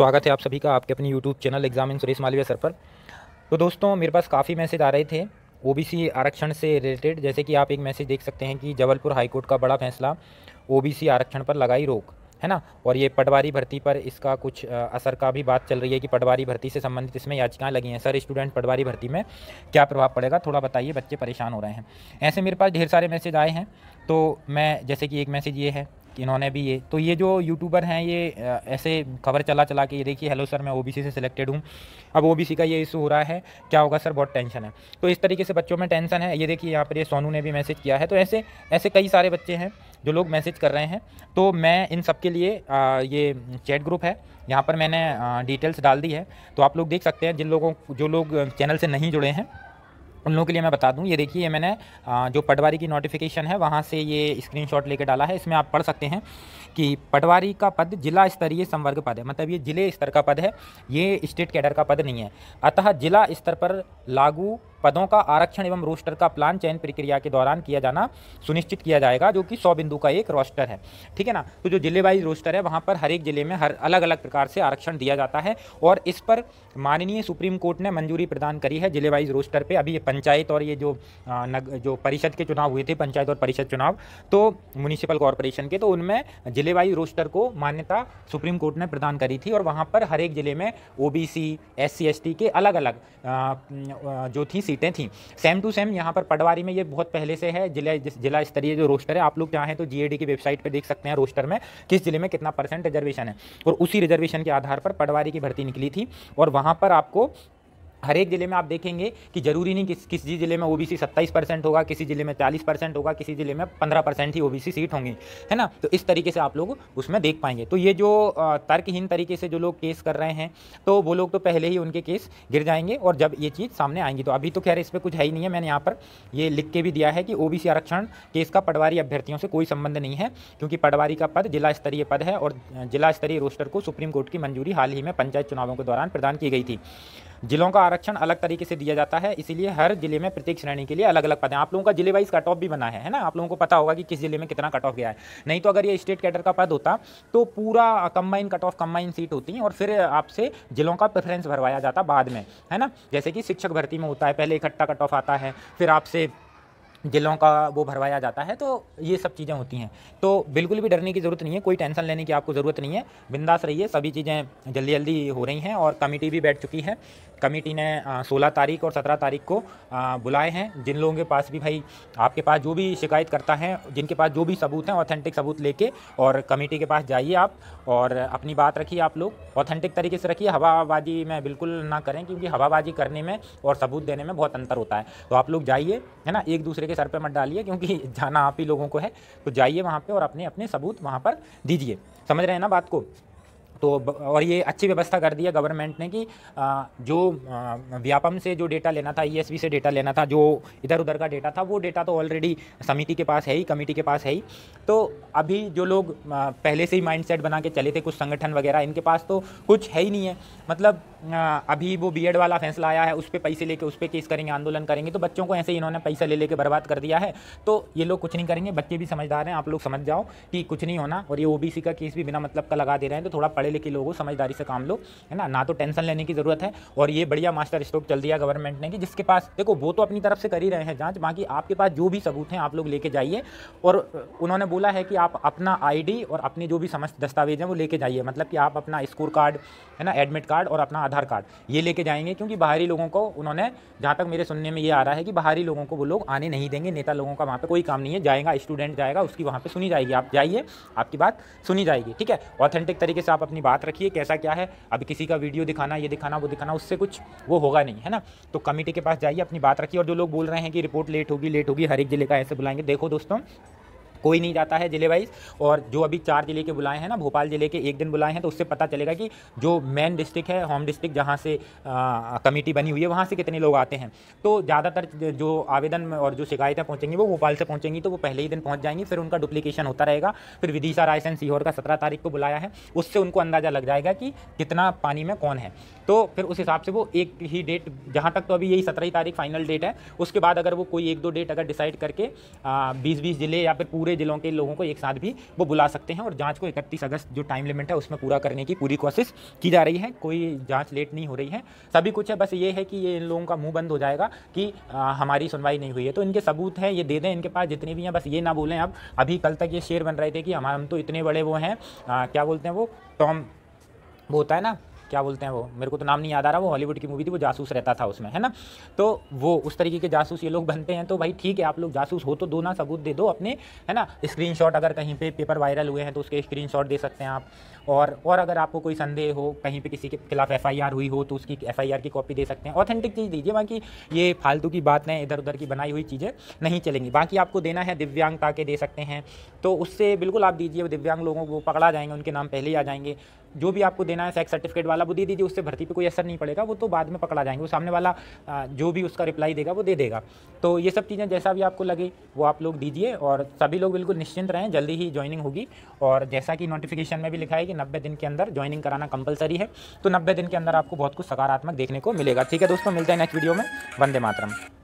स्वागत है आप सभी का आपके अपने YouTube channel exam in Suresh Malviya sir पर तो दोस्तों मेरे पास काफ़ी मैसेज आ रहे थे ओबीसी आरक्षण से रिलेटेड जैसे कि आप एक मैसेज देख सकते हैं कि जबलपुर हाईकोर्ट का बड़ा फैसला ओबीसी आरक्षण पर लगाई रोक है ना और ये पटवारी भर्ती पर इसका कुछ असर का भी बात चल रही है कि पटवारी भर्ती से संबंधित इसमें याचिकाएं लगी हैं सर स्टूडेंट पटवारी भर्ती में क्या प्रभाव पड़ेगा थोड़ा बताइए बच्चे परेशान हो रहे हैं ऐसे मेरे पास ढेर सारे मैसेज आए हैं तो मैं जैसे कि एक मैसेज ये है इन्होंने भी ये तो ये जो यूट्यूबर हैं ये ऐसे खबर चला चला के ये देखिए हेलो सर मैं ओबीसी से सिलेक्टेड हूँ अब ओबीसी का ये इशू हो रहा है क्या होगा सर बहुत टेंशन है तो इस तरीके से बच्चों में टेंशन है ये देखिए यहाँ पर ये सोनू ने भी मैसेज किया है तो ऐसे ऐसे कई सारे बच्चे हैं जो लोग मैसेज कर रहे हैं तो मैं इन सब के लिए आ, ये चैट ग्रुप है यहाँ पर मैंने आ, डिटेल्स डाल दी है तो आप लोग देख सकते हैं जिन लोगों जो लोग चैनल से नहीं जुड़े हैं उन लोगों के लिए मैं बता दूं ये देखिए ये मैंने जो पटवारी की नोटिफिकेशन है वहाँ से ये स्क्रीनशॉट लेके डाला है इसमें आप पढ़ सकते हैं कि पटवारी का पद जिला स्तरीय संवर्ग पद है मतलब ये जिले स्तर का पद है ये स्टेट कैडर का पद नहीं है अतः जिला स्तर पर लागू पदों का आरक्षण एवं रोस्टर का प्लान चयन प्रक्रिया के दौरान किया जाना सुनिश्चित किया जाएगा जो कि सौ बिंदु का एक रोस्टर है ठीक है ना तो जो जिले वाइज रोस्टर है वहाँ पर हर एक जिले में हर अलग अलग प्रकार से आरक्षण दिया जाता है और इस पर माननीय सुप्रीम कोर्ट ने मंजूरी प्रदान करी है जिले वाइज रोस्टर पर अभी ये पंचायत और ये जो नग जो परिषद के चुनाव हुए थे पंचायत और परिषद चुनाव तो म्यूनिसिपल कॉरपोरेशन के तो उनमें जिलेवाई रोस्टर को मान्यता सुप्रीम कोर्ट ने प्रदान करी थी और वहाँ पर हर एक ज़िले में O B C S C S T के अलग अलग जो थी सीटें थीं सेम टू सेम यहाँ पर पटवारी में ये बहुत पहले से है जिला जिला स्तरीय जो रोस्टर है आप लोग चाहें तो जी की वेबसाइट पर देख सकते हैं रोस्टर में किस जिले में कितना परसेंट रिजर्वेशन है और उसी रिजर्वेशन के आधार पर पटवारी की भर्ती निकली थी और वहाँ पर आपको हर एक ज़िले में आप देखेंगे कि जरूरी नहीं किस किसी ज़िले में ओबीसी 27 परसेंट होगा किसी ज़िले में 40 परसेंट होगा किसी ज़िले में 15 परसेंट ही ओबीसी सीट होंगी है ना तो इस तरीके से आप लोग उसमें देख पाएंगे तो ये जो तर्कहीन तरीके से जो लोग केस कर रहे हैं तो वो लोग तो पहले ही उनके केस गिर जाएंगे और जब ये चीज़ सामने आएंगी तो अभी तो खैर इस पर कुछ है ही नहीं है मैंने यहाँ पर ये लिख के भी दिया है कि ओ आरक्षण केस का पटवारी अभ्यर्थियों से कोई संबंध नहीं है क्योंकि पटवारी का पद जिला स्तरीय पद है और जिला स्तरीय रोस्टर को सुप्रीम कोर्ट की मंजूरी हाल ही में पंचायत चुनावों के दौरान प्रदान की गई थी जिलों का आरक्षण अलग तरीके से दिया जाता है इसीलिए हर जिले में प्रत्येक श्रेणी के लिए अलग अलग पद हैं आप लोगों का जिले वाइज कट ऑफ भी बना है है ना आप लोगों को पता होगा कि किस जिले में कितना कट ऑफ गया है नहीं तो अगर ये स्टेट कैडर का पद होता तो पूरा combine cut off combine seat होती और फिर आपसे जिलों का प्रेफरेंस भरवाया जाता बाद में है ना जैसे कि शिक्षक भर्ती में होता है पहले इकट्ठा कट ऑफ आता है फिर आपसे जिलों का वो भरवाया जाता है तो ये सब चीज़ें होती हैं तो बिल्कुल भी डरने की ज़रूरत नहीं है कोई टेंशन लेने की आपको ज़रूरत नहीं है बिंदास रहिए सभी चीज़ें जल्दी जल्दी हो रही हैं और कमेटी भी बैठ चुकी है कमेटी ने सोलह तारीख और सत्रह तारीख को बुलाए हैं जिन लोगों के पास भी भाई आपके पास जो भी शिकायत करता है जिनके पास जो भी सबूत हैं ऑथेंटिक सबूत लेके और कमेटी के पास जाइए आप और अपनी बात रखिए आप लोग ऑथेंटिक तरीके से रखिए हवाबाजी में बिल्कुल ना करें क्योंकि हवाबाजी करने में और सबूत देने में बहुत अंतर होता है तो आप लोग जाइए है ना एक दूसरे के के सर पर मत डालिए क्योंकि जाना आप ही लोगों को है तो जाइए वहाँ पर और अपने अपने सबूत वहाँ पर दीजिए समझ रहे हैं ना बात को तो और ये अच्छी व्यवस्था कर दी है गवर्नमेंट ने कि जो व्यापम से जो डेटा लेना था ई e से डेटा लेना था जो इधर उधर का डेटा था वो डेटा तो ऑलरेडी समिति के पास है ही कमेटी के पास है ही तो अभी जो लोग पहले से ही माइंड बना के चले थे कुछ संगठन वगैरह इनके पास तो कुछ है ही नहीं है मतलब अभी वो बी वाला फैसला आया है उस पर पैसे लेके उस पर केस करेंगे आंदोलन करेंगे तो बच्चों को ऐसे ही इन्होंने पैसा ले लेके बर्बाद कर दिया है तो ये लोग कुछ नहीं करेंगे बच्चे भी समझदार हैं आप लोग समझ जाओ कि कुछ नहीं होना और ये ओबीसी का केस भी बिना मतलब का लगा दे रहे हैं तो थोड़ा पढ़े लेके लोगों समझदारी से काम लो है ना ना तो टेंशन लेने की ज़रूरत है और ये बढ़िया मास्टर स्ट्रोक चल दिया गवर्नमेंट ने कि जिसके पास देखो वो तो अपनी तरफ से कर ही रहे हैं जांच बाकी आपके पास जो भी सबूत हैं आप लोग लेके जाइए और उन्होंने बोला है कि आप अपना आई और अपने जो भी समस्त दस्तावेज हैं वो लेके जाइए मतलब कि आप अपना स्कोर कार्ड है ना एडमिट कार्ड और अपना आधार कार्ड ये लेके जाएंगे क्योंकि बाहरी लोगों को उन्होंने जहाँ तक मेरे सुनने में ये आ रहा है कि बाहरी लोगों को वो लोग आने नहीं देंगे नेता लोगों का वहाँ पर कोई काम नहीं है जाएगा स्टूडेंट जाएगा उसकी वहाँ पर सुनी जाएगी आप जाइए आपकी बात सुनी जाएगी ठीक है ऑथेंटिक तरीके से आप अपने अपनी बात रखिए कैसा क्या है अभी किसी का वीडियो दिखाना ये दिखाना वो दिखाना उससे कुछ वो होगा नहीं है ना तो कमेटी के पास जाइए अपनी बात रखिए और जो लोग बोल रहे हैं कि रिपोर्ट लेट होगी लेट होगी हर एक जिले का ऐसे बुलाएंगे देखो दोस्तों कोई नहीं जाता है जिले वाइज और जो अभी चार जिले के बुलाए हैं ना भोपाल जिले के एक दिन बुलाए हैं तो उससे पता चलेगा कि जो मेन डिस्ट्रिक्ट है होम डिस्ट्रिक्ट जहाँ से कमेटी बनी हुई है वहाँ से कितने लोग आते हैं तो ज़्यादातर जो आवेदन और जो शिकायतें पहुँचेंगी वो भोपाल से पहुँचेंगी तो वो पहले ही दिन पहुँच जाएंगी फिर उनका डुप्लीकेशन होता रहेगा फिर विदिशा रायसेन सीहोर का सत्रह तारीख को बुलाया है उससे उनको अंदाज़ा लग जाएगा कि कितना पानी में कौन है तो फिर उस हिसाब से वो एक ही डेट जहाँ तक तो अभी यही सत्रह तारीख फाइनल डेट है उसके बाद अगर वो कोई एक दो डेट अगर डिसाइड करके बीस बीस जिले या फिर पूरे पूरे जिलों के लोगों को एक साथ भी वो बुला सकते हैं और जाँच को इकतीस अगस्त जो टाइम लिमिट है उसमें पूरा करने की पूरी कोशिश की जा रही है कोई जाँच लेट नहीं हो रही है सभी कुछ है बस ये है कि ये इन लोगों का मुंह बंद हो जाएगा कि आ, हमारी सुनवाई नहीं हुई है तो इनके सबूत हैं ये दे दें इनके पास जितने भी हैं बस ये ना बोलें अब अभी कल तक ये शेर बन रहे थे कि हम तो इतने बड़े वो हैं क्या बोलते हैं वो टॉम वो होता है ना क्या बोलते हैं वो मेरे को तो नाम नहीं याद आ रहा वो हॉलीवुड की मूवी थी वो जासूस रहता था उसमें है ना तो वो उस तरीके के जासूस ये लोग बनते हैं तो भाई ठीक है आप लोग जासूस हो तो दो ना सबूत दे दो अपने है ना स्क्रीन अगर कहीं पर पे, पेपर वायरल हुए हैं तो उसके स्क्रीन दे सकते हैं आप और और अगर आपको कोई संदेह हो कहीं पे किसी के खिलाफ एफआईआर हुई हो तो उसकी एफआईआर की कॉपी दे सकते हैं ऑथेंटिक चीज़ दीजिए बाकी ये फालतू की बात नहीं इधर उधर की बनाई हुई चीज़ें नहीं चलेंगी बाकी आपको देना है दिव्यांगता के दे सकते हैं तो उससे बिल्कुल आप दीजिए दिव्यांग लोगों को पकड़ा जाएंगे उनके नाम पहले ही आ जाएंगे जो भी आपको देना है सेक्स सर्टिफिकेट वाला वाला वो दे दीजिए उससे भर्ती पे कोई असर नहीं पड़ेगा वो तो बाद में पकड़ा जाएंगे वो सामने वाला जो भी उसका रिप्लाई देगा वो दे देगा तो ये सब चीज़ें जैसा भी आपको लगे वो आप लोग दीजिए और सभी लोग बिल्कुल निश्चिंत रहें जल्दी ही ज्वाइनिंग होगी और जैसा कि नोटिफिकेशन में भी लिखा है कि नब्बे दिन के अंदर ज्वाइनिंग कराना कंपलसरी है तो नब्बे दिन के अंदर आपको बहुत कुछ सकारात्मक देखने को मिलेगा ठीक है दोस्तों मिलते हैं नेक्स्ट वीडियो में वंदे मातरम